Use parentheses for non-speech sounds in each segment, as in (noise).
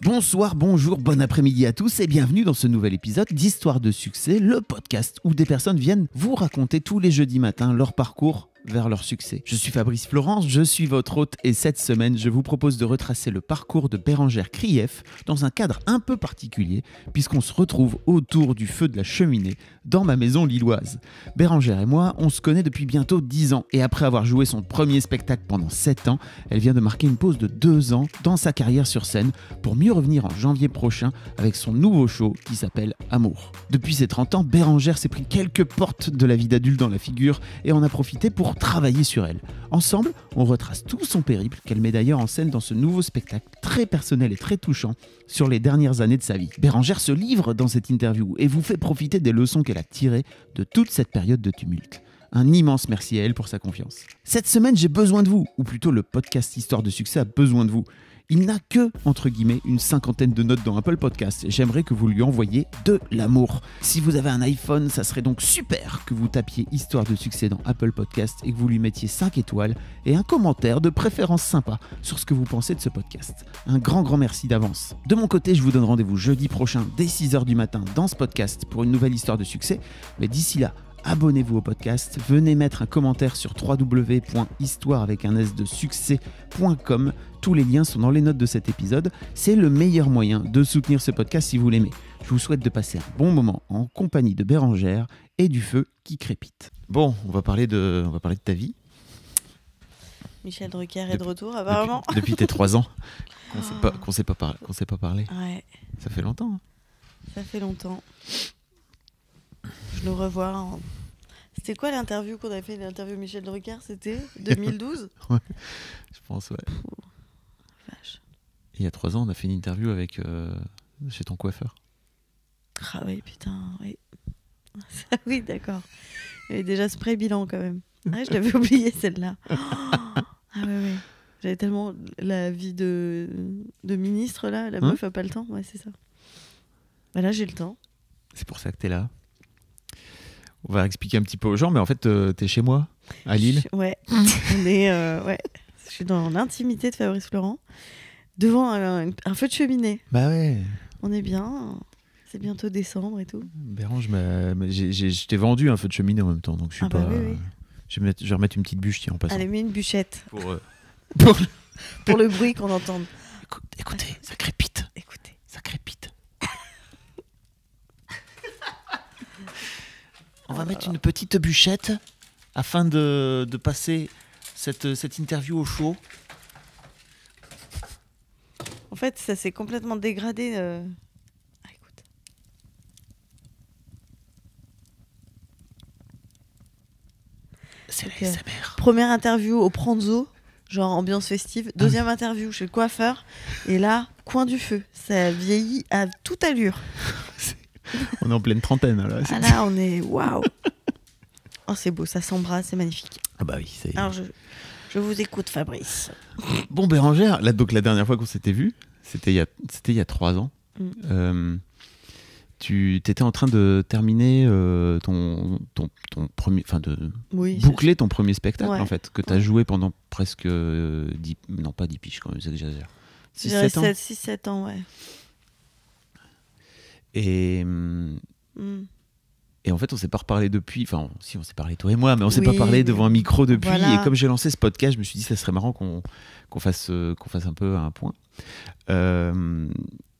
Bonsoir, bonjour, bon après-midi à tous et bienvenue dans ce nouvel épisode d'Histoire de succès, le podcast où des personnes viennent vous raconter tous les jeudis matins leur parcours vers leur succès. Je suis Fabrice Florence, je suis votre hôte et cette semaine, je vous propose de retracer le parcours de Bérangère Krief dans un cadre un peu particulier puisqu'on se retrouve autour du feu de la cheminée dans ma maison lilloise. Bérangère et moi, on se connaît depuis bientôt 10 ans et après avoir joué son premier spectacle pendant 7 ans, elle vient de marquer une pause de 2 ans dans sa carrière sur scène pour mieux revenir en janvier prochain avec son nouveau show qui s'appelle Amour. Depuis ses 30 ans, Bérangère s'est pris quelques portes de la vie d'adulte dans la figure et en a profité pour travailler sur elle. Ensemble, on retrace tout son périple qu'elle met d'ailleurs en scène dans ce nouveau spectacle très personnel et très touchant sur les dernières années de sa vie. Bérangère se livre dans cette interview et vous fait profiter des leçons qu'elle a tirées de toute cette période de tumulte. Un immense merci à elle pour sa confiance. Cette semaine, j'ai besoin de vous, ou plutôt le podcast Histoire de succès a besoin de vous. Il n'a que, entre guillemets, une cinquantaine de notes dans Apple Podcast. J'aimerais que vous lui envoyiez de l'amour. Si vous avez un iPhone, ça serait donc super que vous tapiez Histoire de succès dans Apple Podcast et que vous lui mettiez 5 étoiles et un commentaire de préférence sympa sur ce que vous pensez de ce podcast. Un grand grand merci d'avance. De mon côté, je vous donne rendez-vous jeudi prochain dès 6h du matin dans ce podcast pour une nouvelle histoire de succès. Mais d'ici là, abonnez-vous au podcast, venez mettre un commentaire sur www.histoire avec un s de succès.com. Tous les liens sont dans les notes de cet épisode. C'est le meilleur moyen de soutenir ce podcast si vous l'aimez. Je vous souhaite de passer un bon moment en compagnie de Bérangère et du feu qui crépite. Bon, on va parler de, on va parler de ta vie. Michel Drucker est de retour, apparemment. Depuis, tes trois ans, (laughs) qu'on ne s'est pas, parler. parlé. Ça fait longtemps. Hein. Ça fait longtemps. Je le revois en c'est quoi l'interview qu'on a fait, l'interview Michel Drucker C'était 2012 (laughs) ouais, Je pense, ouais. il y a trois ans, on a fait une interview avec euh, chez ton coiffeur. Ah oui, putain, oui. (laughs) oui, d'accord. Il y avait déjà ce pré-bilan quand même. Ah je l'avais (laughs) oublié celle-là. (gasps) ah ouais, J'avais tellement la vie de, de ministre là, la hein meuf a pas le temps. Ouais, c'est ça. Bah là, j'ai le temps. C'est pour ça que t'es là on va expliquer un petit peu aux gens, mais en fait, tu euh, t'es chez moi, à Lille. ouais, (laughs) on est, euh, ouais, je suis dans l'intimité de Fabrice Florent, devant un, feu de cheminée. Bah ouais. On est bien. C'est bientôt décembre et tout. Bérange, je t'ai vendu un feu de cheminée en même temps, donc je suis ah bah pas. Oui, oui. Je, vais remettre une petite bûche, tiens, en passant. Allez, mets une bûchette. Pour, euh, (laughs) pour... le bruit qu'on entende. écoutez, ça crépite. va mettre une petite bûchette afin de, passer cette, cette interview au chaud. En fait, ça s'est complètement dégradé. Euh. Ah, C'est Première interview au Pranzo, genre ambiance festive. Deuxième interview chez le coiffeur. Et là, coin du feu. Ça vieillit à toute allure. (laughs) (laughs) on est en pleine trentaine. Là, ah là, on est. Waouh (laughs) Oh, c'est beau, ça s'embrasse, c'est magnifique. Ah bah oui, c'est. Alors, je... je, vous écoute, Fabrice. Bon, Bérangère, donc la dernière fois qu'on s'était vu, c'était il, y a... il y trois ans. Mm. Euh, tu étais en train de terminer euh, ton, ton, ton, premier. Enfin, de boucler ton premier spectacle, en fait, que tu as joué pendant presque. Euh, non, pas 10 piges quand même, c'est déjà. 6-7 ans. 6-7 ans, ouais. Et. Hum, hmm. Et en fait, on s'est pas reparlé depuis. Enfin, si on s'est parlé toi et moi, mais on s'est pas parlé devant un micro depuis. Et comme j'ai lancé ce podcast, je me suis dit ça serait marrant qu'on fasse euh, qu'on fasse un peu un point. Euh,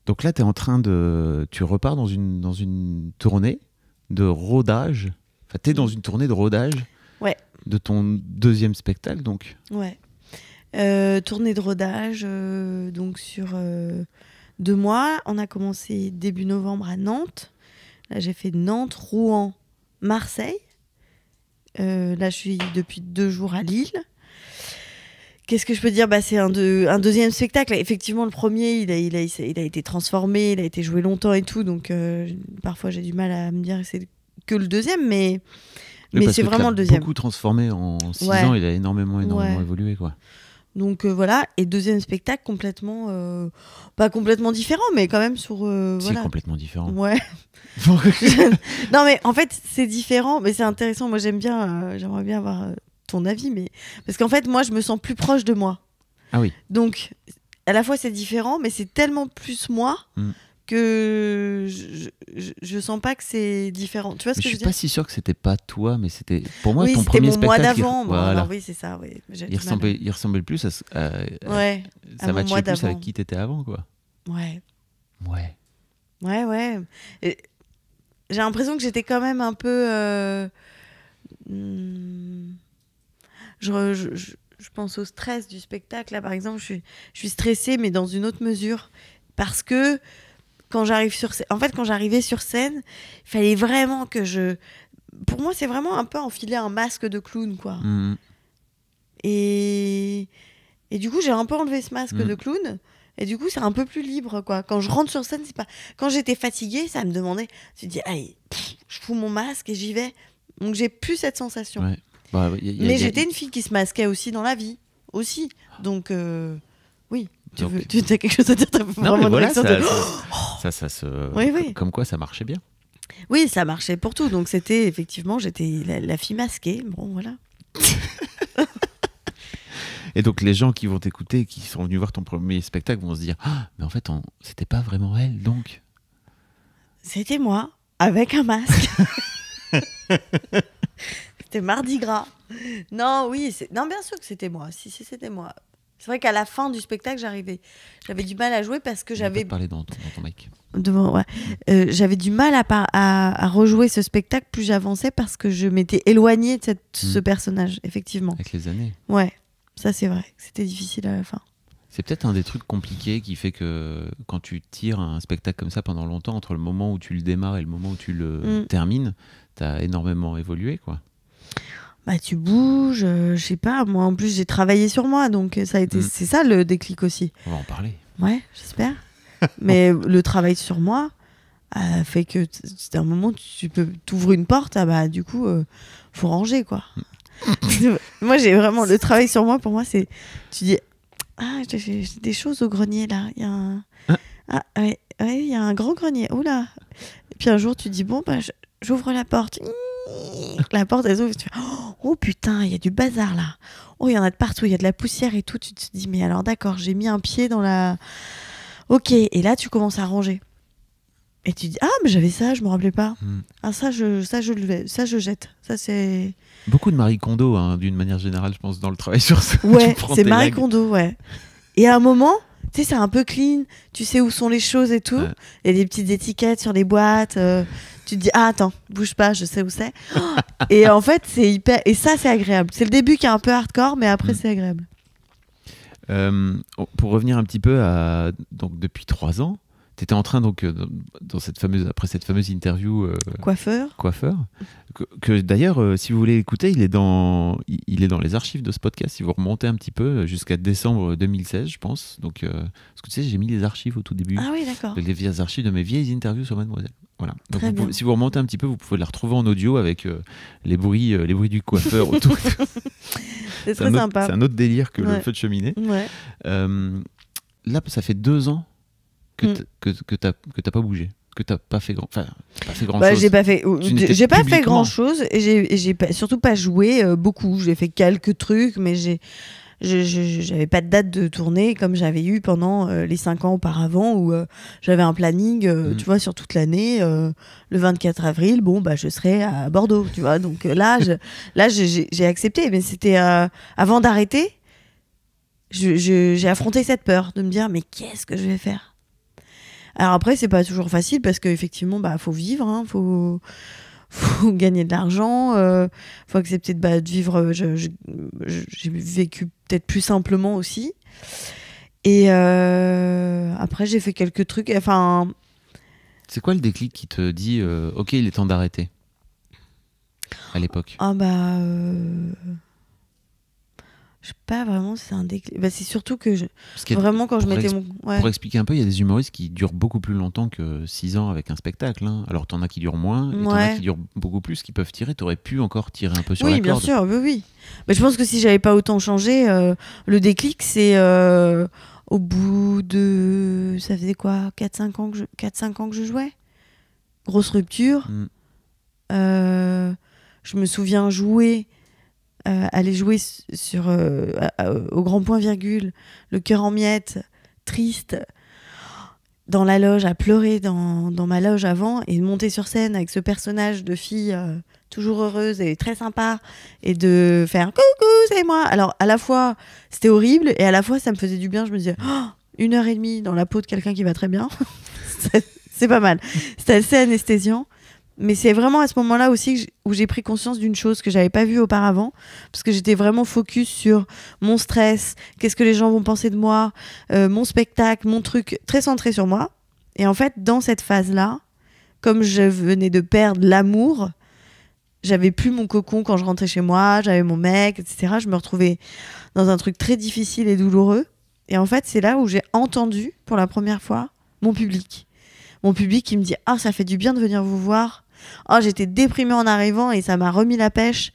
donc là, tu es en train de, tu repars dans une dans une tournée de rodage. Enfin, tu es dans une tournée de rodage. Ouais. De ton deuxième spectacle, donc. Ouais. Euh, tournée de rodage, donc sur deux mois. On a commencé début novembre à Nantes. Là, j'ai fait Nantes, Rouen, Marseille. Euh, là, je suis depuis deux jours à Lille. Qu'est-ce que je peux dire bah, C'est un, deuxième spectacle. Effectivement, le premier, il a, été transformé, il a été joué longtemps et tout. Donc, euh, parfois, j'ai du mal à me dire que c'est que le deuxième, mais, mais, c'est vraiment le deuxième. Il a beaucoup transformé en six ans, il a énormément, évolué. quoi. Donc euh, voilà, et deuxième spectacle complètement, euh, pas complètement différent, mais quand même sur. Euh, c'est complètement différent. Ouais. (laughs) (laughs) non mais en fait c'est différent, mais c'est intéressant. Moi j'aime bien, j'aimerais bien avoir ton avis, mais parce qu'en fait moi je me sens plus proche de moi. Ah oui. Donc à la fois c'est différent, mais c'est tellement plus moi. Mm que je, je, sens pas que c'est différent. Tu vois ce que je, je suis pas si sûr que c'était pas toi, mais c'était pour moi ton premier spectacle. Mois d'avant, il... voilà. oui, c'est ça. Il, ressemblait, il plus à, ouais, à ça matchait plus avec qui t'étais avant, quoi. Ouais. Ouais. Ouais, ouais. J'ai l'impression que j'étais quand même un peu. Euh, hmm, je, je, je, pense au stress du spectacle. Là, par exemple, je suis, je suis stressée, mais dans une autre mesure. Parce que quand j'arrive sur en fait, quand j'arrivais sur scène, il fallait vraiment que je. Pour moi, c'est vraiment un peu enfiler un masque de clown, quoi. Mm. Et... et du coup, j'ai un peu enlevé ce masque mm. de clown. Et du coup, c'est un peu plus libre, quoi. Quand je rentre sur scène, c'est pas. Quand j'étais fatiguée, ça me demandait. Tu dis, allez, je fous mon masque et j'y vais. Donc, j'ai plus cette sensation. Bah, Mais j'étais une fille qui se masquait aussi dans la vie, aussi. Donc, euh, oui tu, as quelque chose à dire non, voilà, oh ça, se... Comme quoi, ça marchait bien. Oui, ça marchait pour tout. Donc c'était effectivement, j'étais la, fille masquée. Bon, voilà. (laughs) et donc les gens qui vont t'écouter, qui sont venus voir ton premier spectacle, vont se dire, ah, mais en fait, on... c'était pas vraiment elle, donc. C'était moi, avec un masque. (laughs) c'était mardi gras. Non, oui, non, bien sûr que c'était moi. Si, si, c'était moi. C'est vrai qu'à la fin du spectacle, j'arrivais. J'avais du mal à jouer parce que j'avais. parlé dans ton, dans ton mic. Devant, euh, j'avais du mal à, à, rejouer ce spectacle plus j'avançais parce que je m'étais éloignée de cette, ce hmm. personnage, effectivement. Avec les années. Ouais, ça c'est vrai. C'était difficile à la fin. C'est peut-être un des trucs compliqués qui fait que quand tu tires un spectacle comme ça pendant longtemps, entre le moment où tu le démarres et le moment où tu le termines hmm. termines, t'as énormément évolué, quoi. Bah, tu bouges, euh, je sais pas, moi en plus j'ai travaillé sur moi, donc euh, ça a été, mm. c'est ça le déclic aussi. On va en parler. Ouais, j'espère. (laughs) Mais le travail sur moi euh, fait que c'est un moment où tu peux t'ouvrir une porte, ah bah du coup faut ranger quoi. Mm. (laughs) moi j'ai vraiment le travail sur moi pour moi c'est, tu dis ah j'ai des choses au grenier là, il y a un... Hein ah. ouais, il y a un grand grenier, oula. Et puis un jour tu dis bon bah j'ouvre la porte. (laughs) la porte elle s'ouvre, tu fais oh, oh putain, il y a du bazar là. Oh, il y en a de partout, il y a de la poussière et tout. Tu te dis mais alors d'accord, j'ai mis un pied dans la OK, et là tu commences à ranger. Et tu dis ah mais j'avais ça, je me rappelais pas. Hmm. Ah ça je ça je le ça je jette. Ça c'est Beaucoup de Marie Kondo hein, d'une manière générale, je pense dans le travail sur ça. (laughs) Ouais, c'est Marie Kondo, ouais. Et à un moment, tu sais, c'est un peu clean, tu sais où sont les choses et tout. Il y a des petites étiquettes sur les boîtes. Euh, tu te dis, ah, attends, bouge pas, je sais où c'est. (gasps) et en fait, c'est hyper. Et ça, c'est agréable. C'est le début qui est un peu hardcore, mais après, mm. c'est agréable. Euh, pour revenir un petit peu à donc depuis trois ans, tu en train, donc, euh, dans cette fameuse, après cette fameuse interview. Euh, coiffeur. Coiffeur. Que, d'ailleurs, euh, si vous voulez écouter, il est, dans, il, est dans les archives de ce podcast. Si vous remontez un petit peu jusqu'à décembre 2016, je pense. Donc, parce que tu sais, j'ai mis les archives au tout début. Ah oui, d'accord. Les vieilles archives de mes vieilles interviews sur Mademoiselle. Voilà. Donc si vous remontez un petit peu, vous pouvez la retrouver en audio avec les, bruits, les bruits du coiffeur (laughs) autour. c'est très sympa. C'est un autre délire que le feu de cheminée. là, ça fait deux ans Mm. que que t'as que pas bougé que t'as pas fait grand enfin pas fait bah, grand chose j'ai pas fait j'ai pas fait grand chose et j'ai j'ai surtout pas joué euh, beaucoup j'ai fait quelques trucs mais j'ai j'avais pas de date de tournée comme j'avais eu pendant euh, les cinq ans auparavant où euh, j'avais un planning mm. tu vois sur toute l'année le 24 avril bon bah je serai à Bordeaux tu vois donc là (laughs) là j'ai accepté mais c'était avant d'arrêter j'ai affronté cette peur de me dire mais qu'est-ce que je vais faire alors après, c'est pas toujours facile parce qu'effectivement, bah, faut vivre, hein, faut (laughs) gagner de l'argent, Il euh, faut accepter de, bah, de vivre. Euh, j'ai vécu peut-être plus simplement aussi. Et euh, après, j'ai fait quelques trucs. Enfin. C'est quoi le déclic qui te dit, ok, il est temps d'arrêter à l'époque Ah bah. Je sais pas vraiment c'est un déclic. Bah, c'est surtout que vraiment quand je mettais mon. Pour expliquer un peu, il y a des humoristes qui durent beaucoup plus longtemps que 6 ans avec un spectacle. Hein. Alors t'en as qui durent moins, et t'en as qui durent beaucoup plus, qui peuvent tirer. T'aurais pu encore tirer un peu sur la corde. Oui, bien sûr, oui, Mais je pense que si j'avais pas autant changé, euh, le déclic, c'est euh, au bout de. Ça faisait quoi 4-5 ans, que je... ans que je jouais Grosse rupture. Mm. Euh, je me souviens jouer euh, aller jouer sur, euh, au grand point virgule, le cœur en miettes, triste, dans la loge, à pleurer dans, ma loge avant, et monter sur scène avec ce personnage de fille euh, toujours heureuse et très sympa, et de faire coucou, c'est moi. Alors à la fois, c'était horrible, et à la fois, ça me faisait du bien. Je me disais, oh, une heure et demie dans la peau de quelqu'un qui va très bien. (laughs) c'est pas mal. C'est assez anesthésiant. Mais c'est vraiment à ce moment-là aussi où j'ai pris conscience d'une chose que j'avais pas vue auparavant, parce que j'étais vraiment focus sur mon stress, qu'est-ce que les gens vont penser de moi, euh, mon spectacle, mon truc, très centré sur moi. Et en fait, dans cette phase-là, comme je venais de perdre l'amour, j'avais plus mon cocon quand je rentrais chez moi, j'avais mon mec, etc. Je me retrouvais dans un truc très difficile et douloureux. Et en fait, c'est là où j'ai entendu pour la première fois mon public. Mon public qui me dit Ah, ça fait du bien de venir vous voir Oh, j'étais déprimée en arrivant et ça m'a remis la pêche.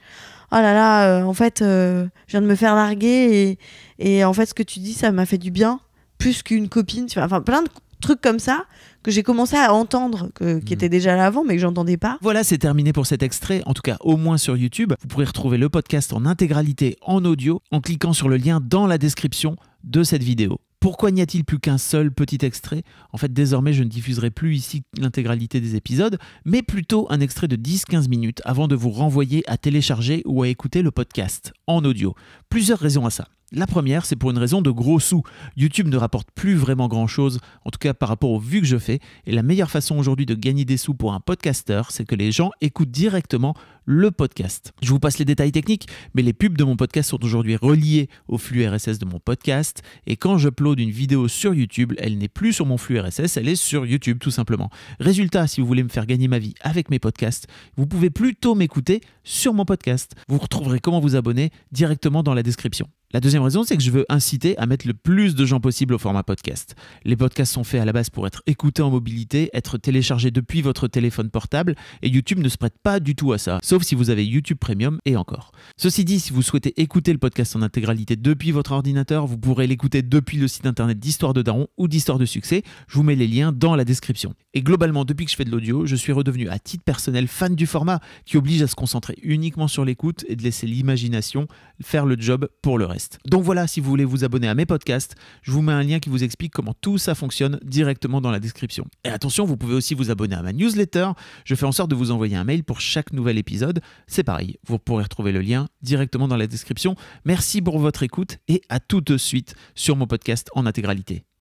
Oh là là, euh, en fait, euh, je viens de me faire larguer et, en fait, ce que tu dis, ça m'a fait du bien, plus qu'une copine. Tu vois. Enfin, plein de trucs comme ça que j'ai commencé à entendre, qui mhm. étaient déjà là avant, mais que j'entendais pas. Voilà, c'est terminé pour cet extrait, en tout cas au moins sur YouTube. Vous pourrez retrouver le podcast en intégralité en audio en cliquant sur le lien dans la description de cette vidéo. Pourquoi n'y a-t-il plus qu'un seul petit extrait En fait, désormais, je ne diffuserai plus ici l'intégralité des épisodes, mais plutôt un extrait de 10-15 minutes avant de vous renvoyer à télécharger ou à écouter le podcast en audio. Plusieurs raisons à ça. La première, c'est pour une raison de gros sous. YouTube ne rapporte plus vraiment grand-chose, en tout cas par rapport aux vues que je fais, et la meilleure façon aujourd'hui de gagner des sous pour un podcasteur, c'est que les gens écoutent directement le podcast. Je vous passe les détails techniques, mais les pubs de mon podcast sont aujourd'hui reliées au flux RSS de mon podcast. Et quand j'upload une vidéo sur YouTube, elle n'est plus sur mon flux RSS, elle est sur YouTube tout simplement. Résultat, si vous voulez me faire gagner ma vie avec mes podcasts, vous pouvez plutôt m'écouter sur mon podcast. Vous retrouverez comment vous abonner directement dans la description. La deuxième raison, c'est que je veux inciter à mettre le plus de gens possible au format podcast. Les podcasts sont faits à la base pour être écoutés en mobilité, être téléchargés depuis votre téléphone portable, et YouTube ne se prête pas du tout à ça, sauf si vous avez YouTube Premium et encore. Ceci dit, si vous souhaitez écouter le podcast en intégralité depuis votre ordinateur, vous pourrez l'écouter depuis le site internet d'Histoire de Daron ou d'Histoire de Succès, je vous mets les liens dans la description. Et globalement, depuis que je fais de l'audio, je suis redevenu à titre personnel fan du format, qui oblige à se concentrer uniquement sur l'écoute et de laisser l'imagination faire le job pour le reste. Donc voilà, si vous voulez vous abonner à mes podcasts, je vous mets un lien qui vous explique comment tout ça fonctionne directement dans la description. Et attention, vous pouvez aussi vous abonner à ma newsletter. Je fais en sorte de vous envoyer un mail pour chaque nouvel épisode. C'est pareil, vous pourrez retrouver le lien directement dans la description. Merci pour votre écoute et à tout de suite sur mon podcast en intégralité.